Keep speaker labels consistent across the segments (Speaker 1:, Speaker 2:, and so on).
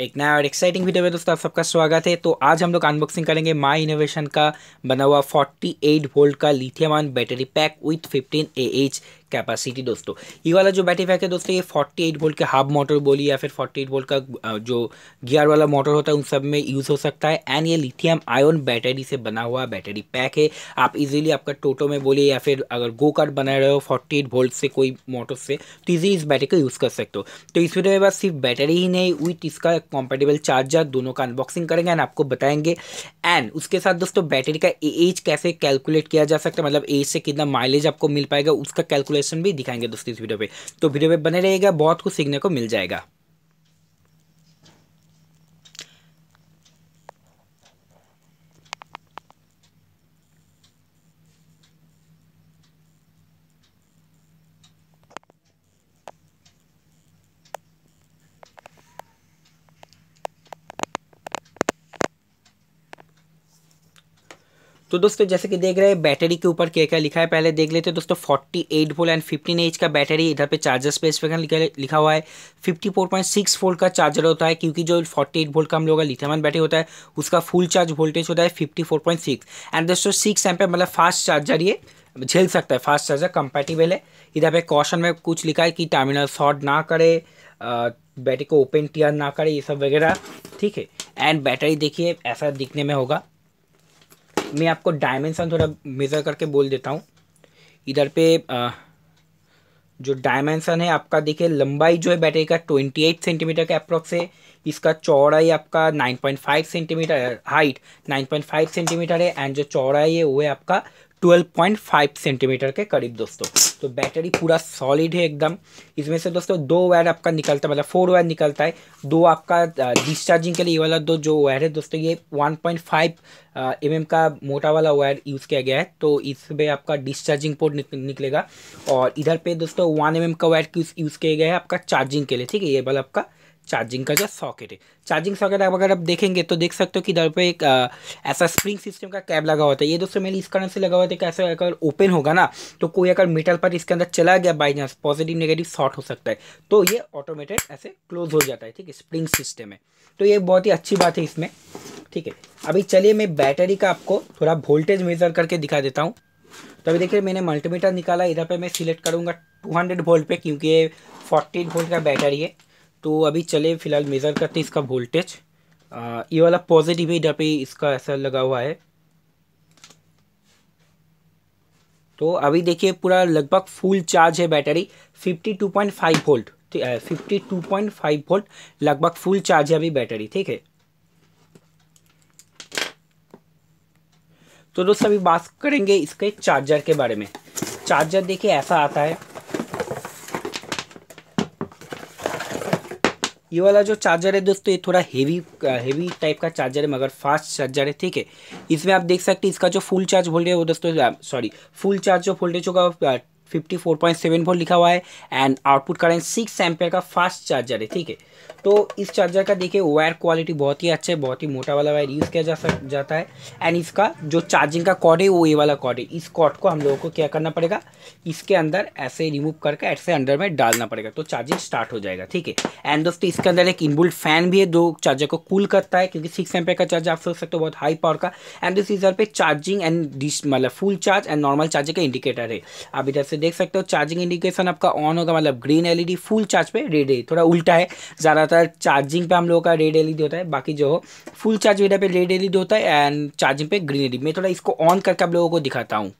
Speaker 1: एक नया और एक्साइटिंग वीडियो में दोस्तों आप सबका स्वागत है तो आज हम लोग अनबॉक्सिंग करेंगे माई इनोवेशन का बना हुआ 48 वोल्ट का lithium battery pack with 15 A capacity दोस्तों ये वाला जो बैटरी पैक है दोस्तों ये 48 वोल्ट के हाफ मोटर बोली या फिर 48 वोल्ट का जो गियर वाला मोटर होता है उन सब में यूज़ हो सकता है एंड ये लिथियम आयोन बैटरी से बना हुआ बैटरी पैक है आप इजीली आपका टोटो में बोलिए या फिर अगर गो कार्ड बना रहे हो फोर्टी वोल्ट से कोई मोटर से तो ईजी इस बैटरी का यूज़ कर सकते हो तो इस वीडियो में बस सिर्फ बैटरी ही नहीं विथ इसका कॉम्पेटेबल चार्जर दोनों का अनबॉक्सिंग करेंगे एंड आपको बताएंगे एंड उसके साथ दोस्तों बैटरी का एज कैसे कैलकुलेट किया जा सकता है मतलब एज से कितना माइलेज आपको मिल पाएगा उसका कैलकुलेट नोटिफिकेशन भी दिखाएंगे दोस्तों इस वीडियो पे तो वीडियो पे बने रहेगा बहुत कुछ सीखने को मिल जाएगा तो दोस्तों जैसे कि देख रहे हैं बैटरी के ऊपर क्या क्या लिखा है पहले देख लेते हैं दोस्तों 48 eight volt and fifteen H का बैटरी इधर पे चार्जर स्पेस लिखा लिखा हुआ है 54.6 वोल्ट का चार्जर होता है क्योंकि जो 48 वोल्ट का हम लोग का लिथियम बैटरी होता है उसका फुल चार्ज वोल्टेज होता है 54.6 एंड दोस्तों सिक्स एम मतलब फास्ट चार्जर ये झेल सकता है फास्ट चार्जर कंपेटिबल है इधर पे कॉशन में कुछ लिखा है कि टर्मिनल शॉर्ट ना करे बैटरी को ओपन टीयर ना करे ये सब वगैरह ठीक है एंड बैटरी देखिए ऐसा दिखने में होगा मैं आपको डायमेंसन थोड़ा मेज़र करके बोल देता हूँ इधर पे आ, जो डायमेंसन है आपका देखिए लंबाई जो है बैटरी का 28 सेंटीमीटर का अप्रॉक्स है इसका चौड़ाई आपका 9.5 सेंटीमीटर हाइट 9.5 सेंटीमीटर है एंड जो चौड़ाई है वो है आपका 12.5 सेंटीमीटर के करीब दोस्तों तो बैटरी पूरा सॉलिड है एकदम इसमें से दोस्तों दो वायर आपका निकलता है मतलब फोर वायर निकलता है दो आपका डिस्चार्जिंग के लिए ये वाला दो जो वायर है दोस्तों ये 1.5 पॉइंट mm का मोटा वाला वायर यूज़ किया गया है तो इसमें आपका डिस्चार्जिंग पोर्ट निक, निकलेगा और इधर पे दोस्तों वन एम mm का वायर यूज़ किया गया है आपका चार्जिंग के लिए ठीक है ये वाला आपका चार्जिंग का जो सॉकेट है चार्जिंग सॉकेट आप अगर आप देखेंगे तो देख सकते हो कि इधर पे एक आ, ऐसा स्प्रिंग सिस्टम का कैब लगा हुआ था ये दोस्तों मेरे इस कारण से लगा हुआ था कि ऐसा अगर ओपन होगा ना तो कोई अगर मेटल पर इसके अंदर चला गया by chance positive negative short हो सकता है तो ये ऑटोमेटेड ऐसे क्लोज हो जाता है ठीक है स्प्रिंग सिस्टम है तो ये बहुत ही अच्छी बात है इसमें ठीक है अभी चलिए मैं बैटरी का आपको थोड़ा वोल्टेज मेज़र करके दिखा देता हूँ तो अभी देखिए मैंने मल्टीमीटर निकाला इधर पर मैं सिलेक्ट करूँगा टू वोल्ट पे क्योंकि ये फोर्टीन वोल्ट का बैटरी है तो अभी चले फिलहाल मेज़र करते तो हैं इसका वोल्टेज ये वाला पॉजिटिव है इधर पे इसका ऐसा लगा हुआ है तो अभी देखिए पूरा लगभग फुल चार्ज है बैटरी 52.5 वोल्ट 52.5 वोल्ट लगभग फुल चार्ज है अभी बैटरी ठीक है तो दोस्तों अभी बात करेंगे इसके चार्जर के बारे में चार्जर देखिए ऐसा आता है ये वाला जो चार्जर है दोस्तों ये थोड़ा हेवी हेवी टाइप का चार्जर है मगर फास्ट चार्जर है ठीक है इसमें आप देख सकते हैं इसका जो फुल चार्ज वोल्टेज वो दोस्तों सॉरी फुल चार्ज जो वोल्टेज होगा fifty four point seven volt लिखा हुआ है and output current six ampere का फास्ट चार्जर है ठीक है तो इस चार्जर का देखिए वायर क्वालिटी बहुत ही अच्छा है बहुत ही मोटा वाला वायर यूज़ किया जा सक जाता है एंड इसका जो चार्जिंग का कॉर्ड है वो ये वाला कॉर्ड है इस कॉर्ड को हम लोगों को क्या करना पड़ेगा इसके अंदर ऐसे रिमूव करके ऐसे अंडर में डालना पड़ेगा तो चार्जिंग स्टार्ट हो जाएगा ठीक है एंड दोस्तों इसके अंदर एक इनबुल्ट फैन भी है जो चार्जर को कूल करता है क्योंकि सिक्स एम्पेयर का चार्जर आप सोच सकते हो बहुत हाई पावर का एंड दोस्तों इस पर चार्जिंग एंड मतलब full charge and normal charger का इंडिकेटर है आप इधर से से देख सकते हो चार्जिंग इंडिकेशन आपका ऑन होगा मतलब ग्रीन एलईडी फुल चार्ज पे रेड एल थोड़ा उल्टा है ज़्यादातर चार्जिंग पे हम लोगों का रेड एलईडी होता है बाकी जो हो फुल चार्ज वेडा पे रेड एलईडी होता है एंड चार्जिंग पे ग्रीन एलईडी मैं थोड़ा इसको ऑन करके आप लोगों को दिखाता हूँ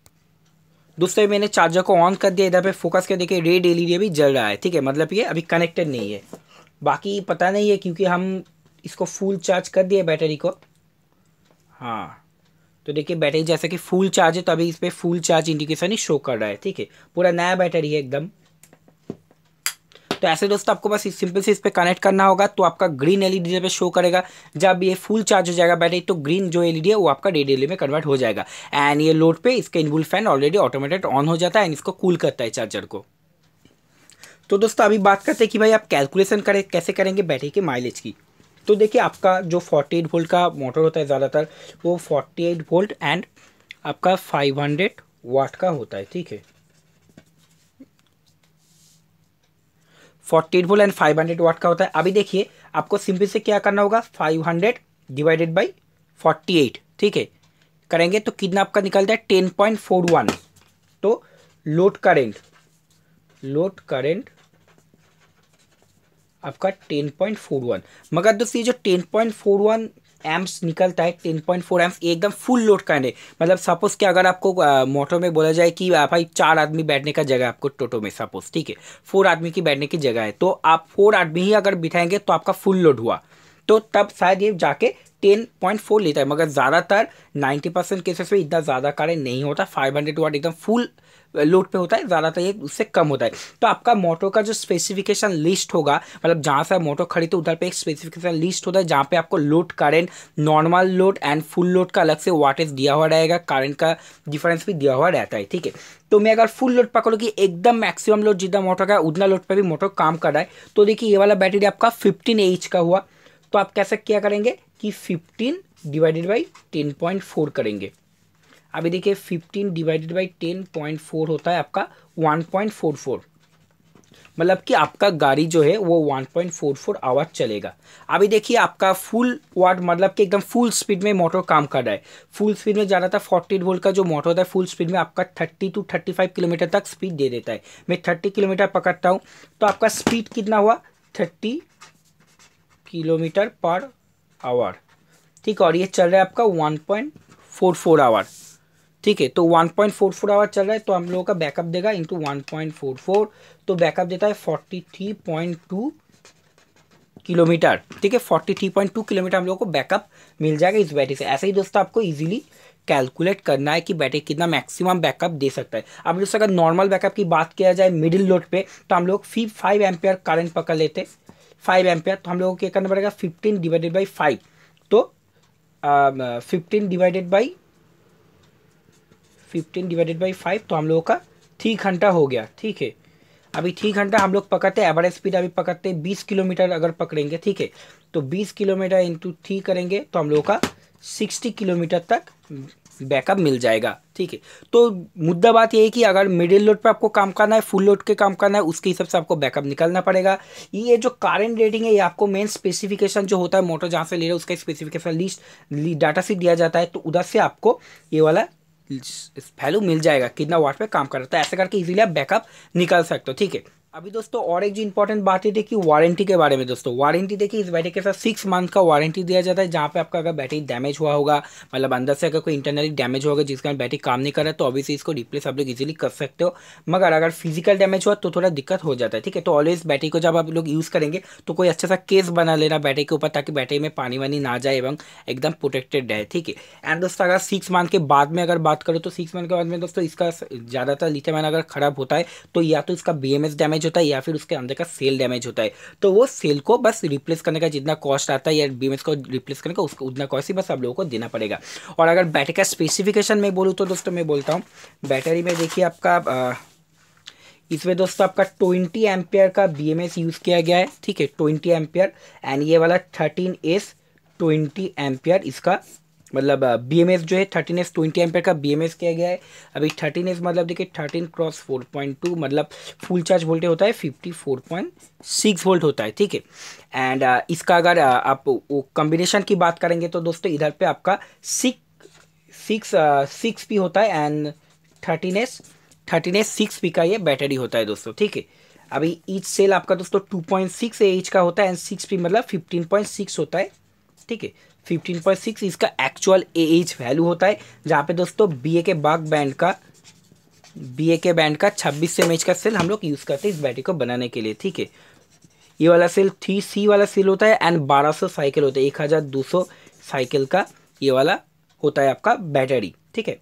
Speaker 1: दोस्तों मैंने चार्जर को ऑन कर दिया इधर पे फोकस कर देखिए रेड एल अभी जल रहा है ठीक है मतलब ये अभी कनेक्टेड नहीं है बाकी पता नहीं है क्योंकि हम इसको फुल चार्ज कर दिए बैटरी को हाँ तो देखिए बैटरी जैसा कि फुल चार्ज है तो अभी इस पर फुल चार्ज इंडिकेशन ही शो कर रहा है ठीक है पूरा नया बैटरी है एकदम तो ऐसे दोस्तों आपको बस सिंपल से इस पर कनेक्ट करना होगा तो आपका ग्रीन एलईडी पे शो करेगा जब ये फुल चार्ज हो जाएगा बैटरी तो ग्रीन जो एलईडी है वो आपका रेड एलईडी में कन्वर्ट हो जाएगा एंड ये लोड पे इसका inbuilt fan already automated on हो जाता है एंड इसको कूल करता है चार्जर को तो दोस्तों अभी बात करते हैं कि भाई आप कैलकुलेशन करें कैसे करेंगे बैटरी के माइलेज की तो देखिए आपका जो 48 वोल्ट का मोटर होता है ज़्यादातर वो 48 वोल्ट एंड आपका 500 वाट का होता है ठीक है 48 वोल्ट एंड 500 वाट का होता है अभी देखिए आपको सिंपल से क्या करना होगा 500 डिवाइडेड बाई 48 ठीक है करेंगे तो कितना आपका निकलता है 10.41 तो लोड करेंट लोड करेंट आपका टेन पॉइंट फोर वन मगर दोस्तों ये जो ten point four one amps निकलता है टेन पॉइंट फोर एम्स एकदम फुल लोड का है मतलब सपोज़ कि अगर आपको मोटो में बोला जाए कि भाई चार आदमी बैठने का जगह आपको टोटो में सपोज़ ठीक है फोर आदमी की बैठने की जगह है तो आप फोर आदमी ही अगर बिठाएंगे तो आपका फुल लोड हुआ तो तब शायद ये जाके टेन पॉइंट फोर लेता है मगर ज़्यादातर नाइन्टी परसेंट केसेस में इतना ज़्यादा कार्य नहीं होता फाइव हंड्रेड वाट एकदम फुल लोड पे होता है ज़्यादातर ये उससे कम होता है तो आपका मोटर का जो स्पेसिफिकेशन लिस्ट होगा मतलब जहाँ से आप खड़ी खरीदते उधर पे एक स्पेसिफिकेशन लिस्ट होता है जहाँ पे आपको load current normal load and full load का अलग से वाटेज दिया हुआ रहेगा करंट का डिफरेंस भी दिया हुआ रहता है ठीक है तो मैं अगर फुल लोड पकड़ो कि एकदम मैक्सिमम लोड जितना मोटर का उतना लोड पर भी मोटर काम कर रहा है तो देखिए ये वाला बैटरी आपका फिफ्टीन एच का हुआ तो आप कैसे क्या करेंगे कि fifteen divided by ten point four करेंगे अभी देखिए fifteen divided by ten point four होता है आपका वन पॉइंट फोर फोर मतलब कि आपका गाड़ी जो है वो 1.44 आवर चलेगा अभी देखिए आपका फुल वाट मतलब कि एकदम फुल स्पीड में मोटर काम कर रहा है फुल स्पीड में जा रहा था फोर्टी वोल्ट का जो मोटर होता है फुल स्पीड में आपका 30 टू 35 किलोमीटर तक स्पीड दे देता है मैं 30 किलोमीटर पकड़ता हूँ तो आपका स्पीड कितना हुआ थर्टी किलोमीटर पर आवर ठीक और ये चल रहा है आपका one point four four hour ठीक है तो one point four four hour चल रहा है तो हम लोगों का बैकअप देगा into one point four four तो बैकअप देता है forty three point two kilometre ठीक है forty three point two kilometre हम लोगों को बैकअप मिल जाएगा इस बैटरी से ऐसे ही दोस्तों आपको इजीली कैलकुलेट करना है कि बैटरी कितना मैक्सिमम बैकअप दे सकता है अब दोस्तों अगर नॉर्मल बैकअप की बात किया जाए मिडिल लोड पे तो हम लोग फी फाइव एम्पेयर करंट पकड़ लेते हैं फाइव एम्पेयर तो हम लोगों को क्या करना पड़ेगा फिफ्टीन डिवाइडेड बाई फाइव तो fifteen divided by fifteen divided by five तो हम लोगों का थ्री घंटा हो गया ठीक है अभी थ्री घंटा हम लोग पकड़ते हैं एवरेज स्पीड अभी पकड़ते हैं बीस किलोमीटर अगर पकड़ेंगे ठीक है तो बीस किलोमीटर इंटू थ्री करेंगे तो हम लोगों का सिक्सटी किलोमीटर तक बैकअप मिल जाएगा ठीक है तो मुद्दा बात यह है कि अगर मिडिल लोड पर आपको काम करना है फुल लोड के काम करना है उसके हिसाब से आपको बैकअप निकालना पड़ेगा ये जो कारेंट रेटिंग है ये आपको मेन स्पेसिफिकेशन जो होता है मोटर जहाँ से ले रहे हो उसका स्पेसिफिकेशन लिस्ट डाटा सीट दिया जाता है तो उधर से आपको ये वाला वैल्यू मिल जाएगा कितना वाट पे काम रहा है तो ऐसे करके इजीली आप बैकअप निकाल सकते हो ठीक है अभी दोस्तों और एक जो इंपॉर्टेंट बात ये देखिए वारंटी के बारे में दोस्तों वारंटी देखिए इस बैटरी के साथ सिक्स मंथ का वारंटी दिया जाता है जहाँ पे आपका अगर बैटरी डैमेज हुआ होगा मतलब अंदर से अगर कोई इंटरनली डैमेज होगा जिसके कारण बैटरी काम नहीं कर रहा तो से इसको रिप्लेस आप लोग इजिली कर सकते हो मगर अगर फिजिकल डैमेज हुआ तो थोड़ा दिक्कत हो जाता है ठीक है तो ऑलवेज बैटरी को जब आप लोग यूज़ करेंगे तो कोई अच्छा सा केस बना लेना बैटरी के ऊपर ताकि बैटरी में पानी वानी ना जाए एवं एकदम प्रोटेक्टेड रहे ठीक है एंड दोस्तों अगर सिक्स मंथ के बाद में अगर बात करो तो सिक्स मंथ के बाद में दोस्तों इसका ज़्यादातर लिथे अगर खराब होता है तो या तो इसका बी डैमेज होता है या फिर उसके अंदर का सेल डैमेज होता है तो वो सेल को बस रिप्लेस करने का जितना कॉस्ट आता है या बीमेज को रिप्लेस करने का उसका उतना कॉस्ट ही बस आप लोगों को देना पड़ेगा और अगर बैटरी का स्पेसिफिकेशन में बोलूँ तो दोस्तों मैं बोलता हूँ बैटरी में देखिए आपका इसमें दोस्तों आपका 20 एम्पियर का बी यूज़ किया गया है ठीक है 20 एम्पियर एंड ये वाला 13 एस 20 एम्पियर इसका मतलब बी एम एस जो है थर्टीन एस ट्वेंटी पे का बी एम एस किया गया है अभी थर्टीन एस मतलब देखिए thirteen cross four point two मतलब फुल चार्ज वोल्टेज होता है fifty four point six volt होता है ठीक है एंड इसका अगर आप वो कम्बिनेशन की बात करेंगे तो दोस्तों इधर पे आपका सिक्स सिक्स सिक्स पी होता है and thirteen S thirteen S six P का ये बैटरी होता है दोस्तों ठीक है अभी ईच सेल आपका दोस्तों टू पॉइंट सिक्स एच का होता है एंड सिक्स पी मतलब फिफ्टीन पॉइंट सिक्स होता है ठीक है 15.6 इसका एक्चुअल ए एच वैल्यू होता है जहाँ पे दोस्तों बी ए के बाग बैंड का बी ए के बैंड का 26 एम एच का सेल हम लोग यूज़ करते हैं इस बैटरी को बनाने के लिए ठीक है ये वाला सेल थ्री सी वाला सेल होता है एंड 1200 साइकिल होता है 1200 साइकिल का ये वाला होता है आपका बैटरी ठीक है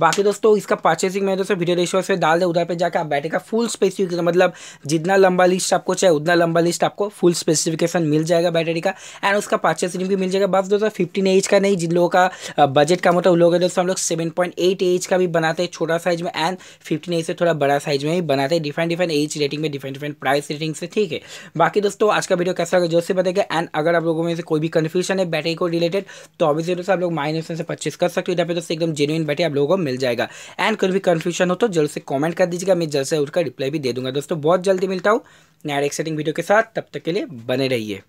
Speaker 1: बाकी दोस्तों इसका परचेसिंग में दोस्तों वीडियो रेशो से डाल दे उधर पर जाकर आप बैठेगा फुल स्पेसिफिकेशन मतलब जितना लंबा लिस्ट आपको चाहिए उतना लंबा लिस्ट आपको फुल स्पेसिफिकेशन मिल जाएगा बैटरी का एंड उसका परचेसिंग भी मिल जाएगा बस दोस्तों फिफ्टीन एज का नहीं जिन लोगों का बजट कम होता है उन लोगों दोस्तों हम लोग सेवन पॉइंट एट का भी बनाते हैं छोटा साइज में एंड फिफ्टीन एज से थोड़ा बड़ा साइज में भी बनाते हैं डिफरेंट डिफरेंट एज रेटिंग में डिफरेंट डिफरेंट प्राइस रेटिंग से ठीक है बाकी दोस्तों आज का वीडियो कैसा होगा जो से बताएगा एंड अगर आप लोगों में से कोई भी कन्फ्यूजन है बैटरी को रिलेटेड तो ऑब्वियसली आप लोग माइनस से परचेस कर सकते हो इधर पर दोस्तों एकदम जेनुइन बैटरी आप लोगों को मिल जाएगा एंड कोई भी कन्फ्यूजन हो तो जल्द से कॉमेंट कर दीजिएगा मैं जल्द से उसका रिप्लाई भी दे दूंगा दोस्तों बहुत जल्दी मिलता हूँ नया एक्साइटिंग वीडियो के साथ तब तक के लिए बने रहिए